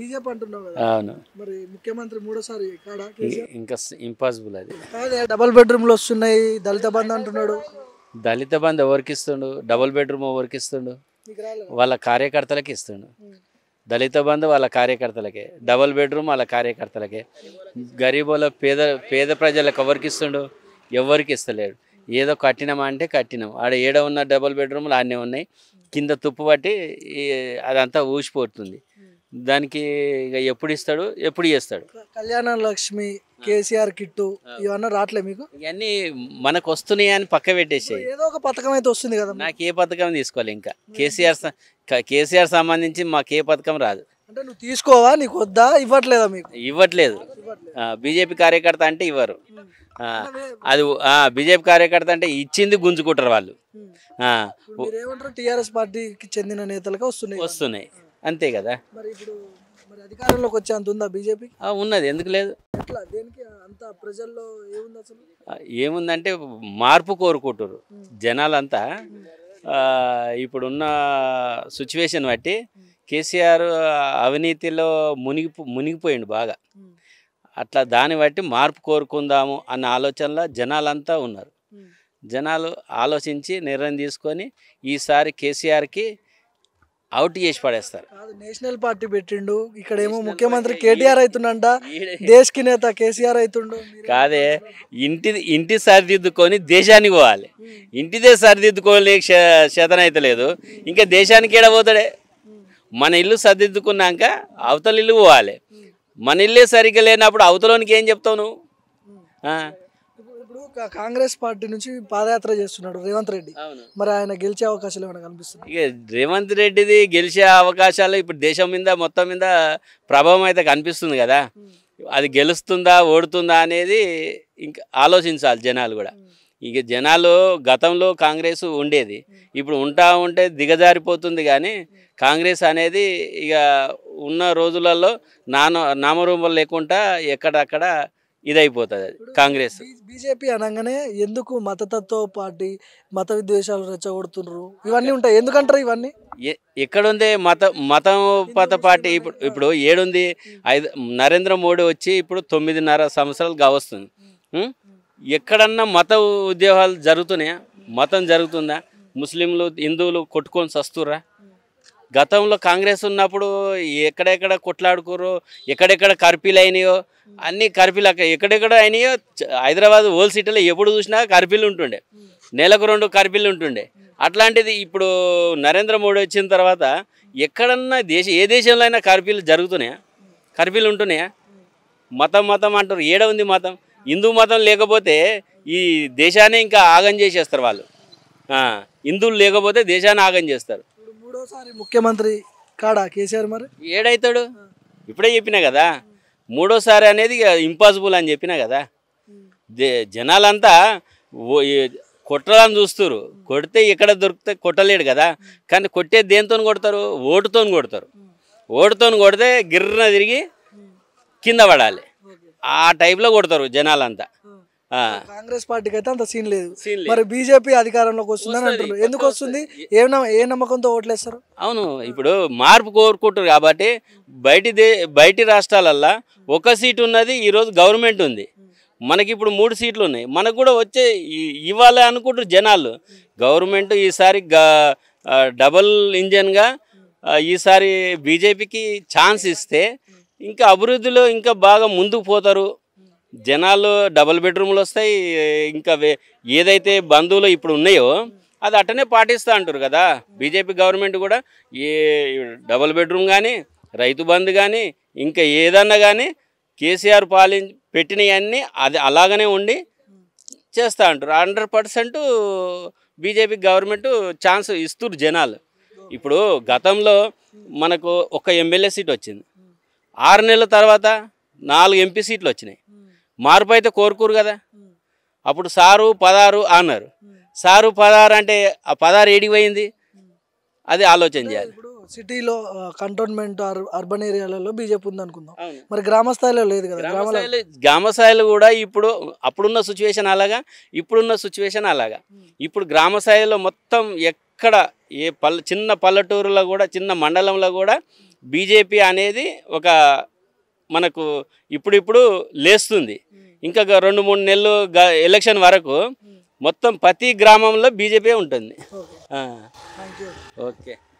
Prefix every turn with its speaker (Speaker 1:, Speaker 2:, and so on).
Speaker 1: అవును మరి ముఖ్యమంత్రి మూడోసారి
Speaker 2: ఇంకా ఇంపాసిబుల్ అది
Speaker 1: డబల్ బెడ్రూమ్లు వస్తున్నాయి దళిత బంధు అంటున్నాడు
Speaker 2: దళిత బంధు ఎవరికి ఇస్తుండు డబల్ బెడ్రూమ్ ఎవరికి ఇస్తుండు వాళ్ళ కార్యకర్తలకి ఇస్తుండు దళిత బంధు వాళ్ళ కార్యకర్తలకే డబల్ బెడ్రూమ్ వాళ్ళ కార్యకర్తలకే గరీబుల పేద పేద ప్రజలకు ఎవరికి ఇస్తుండు ఎవరికి ఇస్తలేడు ఏదో కట్టినమా అంటే కట్టినాం ఆడ ఏడ ఉన్న డబుల్ బెడ్రూమ్లు అన్నీ ఉన్నాయి కింద తుప్పు పట్టి అదంతా ఊసిపోతుంది దానికి ఇక ఎప్పుడు ఇస్తాడు ఎప్పుడు చేస్తాడు
Speaker 1: కళ్యాణ లక్ష్మి కేసీఆర్ కిట్టు ఇవన్నీ రావట్లేదు మీకు
Speaker 2: ఇవన్నీ మనకు వస్తున్నాయి అని పక్క పెట్టేసి ఏదో ఒక పథకం అయితే వస్తుంది కదా నాకు ఏ పథకం తీసుకోవాలి ఇంకా కేసీఆర్ కేసీఆర్ సంబంధించి మాకు ఏ పథకం రాదు అంటే నువ్వు తీసుకోవా నీకు వద్దా ఇవ్వట్లేదా మీకు ఇవ్వట్లేదు బీజేపీ కార్యకర్త అంటే ఇవ్వరు అది బీజేపీ కార్యకర్త అంటే ఇచ్చింది గుంజుకుంటారు వాళ్ళు టీఆర్ఎస్ పార్టీకి చెందిన నేతలకు వస్తున్నాయి వస్తున్నాయి అంతే కదా
Speaker 1: మరి ఇప్పుడు మరి అధికారంలోకి వచ్చే అంత ఉందా బీజేపీ
Speaker 2: ఉన్నది ఎందుకు లేదు
Speaker 1: అంత ప్రజల్లో
Speaker 2: ఏముందంటే మార్పు కోరుకుంటారు జనాలంతా ఇప్పుడున్న సిచ్యువేషన్ బట్టి కేసీఆర్ అవినీతిలో మునిగి మునిగిపోయిండు బాగా అట్లా దాన్ని బట్టి మార్పు కోరుకుందాము అన్న ఆలోచనలో జనాలంతా ఉన్నారు జనాలు ఆలోచించి నిర్ణయం తీసుకొని ఈసారి కేసీఆర్కి అవుట్ చేసి పడేస్తారు
Speaker 1: నేషనల్ పార్టీ పెట్టిండు ఇక్కడ ఏమో ముఖ్యమంత్రి కేటీఆర్ అవుతుండంట దేశకి నేత కేసీఆర్ అవుతుండు
Speaker 2: కాదే ఇంటి ఇంటి సరిదిద్దుకొని దేశానికి పోవాలి ఇంటిదే సరిదిద్దుకోలే శతనైతలేదు ఇంకా దేశానికి పోతాడే మన ఇల్లు సరిదిద్దుకున్నాక అవతల ఇల్లు పోవాలి మన ఇల్లే సరిగ్గా లేనప్పుడు అవతలోనికి ఏం చెప్తావు నువ్వు
Speaker 1: ఇప్పుడు కాంగ్రెస్ పార్టీ నుంచి పాదయాత్ర చేస్తున్నాడు రేవంత్ రెడ్డి మరి ఆయన గెలిచే అవకాశాలు ఏమైనా కనిపిస్తుంది
Speaker 2: ఇక రేవంత్ రెడ్డిది గెలిచే అవకాశాలు ఇప్పుడు దేశం మీద మొత్తం మీద ప్రభావం అయితే కనిపిస్తుంది కదా అది గెలుస్తుందా ఓడుతుందా అనేది ఇంకా ఆలోచించాలి జనాలు కూడా ఇక జనాలు గతంలో కాంగ్రెస్ ఉండేది ఇప్పుడు ఉంటా ఉంటే దిగజారిపోతుంది కానీ కాంగ్రెస్ అనేది ఇక ఉన్న రోజులలో నాన నామరూపం లేకుండా ఎక్కడక్కడ ఇదైపోతుంది అది కాంగ్రెస్
Speaker 1: బీజేపీ అనగానే ఎందుకు మతతత్వ పార్టీ మత విద్వేషాలు రెచ్చగొడుతున్నారు ఇవన్నీ ఉంటాయి ఎందుకంటారు ఇవన్నీ
Speaker 2: ఎక్కడుంది మత మతపత పార్టీ ఇప్పుడు ఇప్పుడు ఏడుంది ఐదు నరేంద్ర మోడీ వచ్చి ఇప్పుడు తొమ్మిదిన్నర సంవత్సరాలు కావస్తుంది ఎక్కడన్నా మత ఉద్యోగాలు జరుగుతున్నాయా మతం జరుగుతుందా ముస్లింలు హిందువులు కొట్టుకొని చస్తురా గతంలో కాంగ్రెస్ ఉన్నప్పుడు ఎక్కడెక్కడ కొట్లాడుకోరు ఎక్కడెక్కడ కర్ఫీలు అయినాయో అన్ని కర్ఫీలు అక్కడ ఎక్కడెక్కడ అయినాయో హైదరాబాద్ హోల్ సిటీలో ఎప్పుడు చూసినా కర్ఫీలు ఉంటుండే నెలకు రెండు కర్ఫీలు ఉంటుండే అట్లాంటిది ఇప్పుడు నరేంద్ర మోడీ వచ్చిన తర్వాత ఎక్కడన్నా దేశ ఏ దేశంలో అయినా కర్ఫీలు జరుగుతున్నాయా కర్ఫీలు ఉంటున్నాయా మతం మతం అంటారు ఏడ ఉంది మతం హిందూ మతం లేకపోతే ఈ దేశాన్ని ఇంకా ఆగం చేసేస్తారు వాళ్ళు హిందువులు లేకపోతే దేశాన్ని ఆగం చేస్తారు
Speaker 1: మూడోసారి ముఖ్యమంత్రి కాడా కేసీఆర్ మరి
Speaker 2: ఏడైతాడు ఇప్పుడే చెప్పినా కదా మూడోసారి అనేది ఇంపాసిబుల్ అని చెప్పినా కదా జనాలంతా కొట్టాలని చూస్తారు కొడితే ఇక్కడ దొరికితే కొట్టలేడు కదా కానీ కొట్టే దేనితో కొడతారు ఓటుతో కొడతారు ఓటుతో కొడితే గిర్రన తిరిగి కింద పడాలి ఆ టైప్లో కొడతారు జనాలంతా
Speaker 1: కాంగ్రెస్ పార్టీకి అయితే అంత సీన్ లేదు మరి బీజేపీ అధికారంలోకి వస్తుందని అంటారు ఎందుకు వస్తుంది ఏ ఏ నమ్మకంతో ఓట్లేస్తారు
Speaker 2: అవును ఇప్పుడు మార్పు కోరుకుంటారు కాబట్టి బయటి దే బయటి రాష్ట్రాలల్లో ఒక సీట్ ఉన్నది ఈరోజు గవర్నమెంట్ ఉంది మనకి ఇప్పుడు మూడు సీట్లు ఉన్నాయి మనకు కూడా వచ్చే ఇవ్వాలి అనుకుంటారు జనాలు గవర్నమెంట్ ఈసారి డబల్ ఇంజన్గా ఈసారి బీజేపీకి ఛాన్స్ ఇస్తే ఇంకా అభివృద్ధిలో ఇంకా బాగా ముందుకు పోతారు జనాలు డబుల్ బెడ్రూమ్లు వస్తాయి ఇంకా ఏదైతే బంధువులు ఇప్పుడు ఉన్నాయో అది అట్టనే పాటిస్తూ అంటారు కదా బీజేపీ గవర్నమెంట్ కూడా ఏ డబుల్ బెడ్రూమ్ కానీ రైతు బంద్ కానీ ఇంకా ఏదన్నా కానీ కేసీఆర్ పాలి పెట్టినవన్నీ అది అలాగనే ఉండి చేస్తూ అంటారు hundred percent BJP government chance ఇస్తురు జనాలు ఇప్పుడు గతంలో మనకు ఒక ఎమ్మెల్యే సీట్ వచ్చింది ఆరు నెలల తర్వాత నాలుగు ఎంపీ సీట్లు వచ్చినాయి మార్పు అయితే కోరుకోరు కదా అప్పుడు సారు పదారు అన్నారు సారు పదారు అంటే ఆ పదారు ఏడిపోయింది అది ఆలోచన చేయాలి
Speaker 1: సిటీలో కంటోన్మెంట్ అర్బన్ ఏరియాలలో బీజేపీ ఉంది అనుకుందాం మరి గ్రామ స్థాయిలో లేదు కదా
Speaker 2: గ్రామ స్థాయిలో కూడా ఇప్పుడు అప్పుడున్న సిచ్యువేషన్ అలాగా ఇప్పుడున్న సిచ్యువేషన్ అలాగా ఇప్పుడు గ్రామ స్థాయిలో మొత్తం ఎక్కడ ఏ పల్లె చిన్న పల్లెటూరులో కూడా చిన్న మండలంలో కూడా బీజేపీ అనేది ఒక మనకు ఇప్పుడిప్పుడు లేస్తుంది ఇంకా రెండు మూడు నెలలు ఎలక్షన్ వరకు మొత్తం ప్రతి గ్రామంలో బీజేపీ ఉంటుంది ఓకే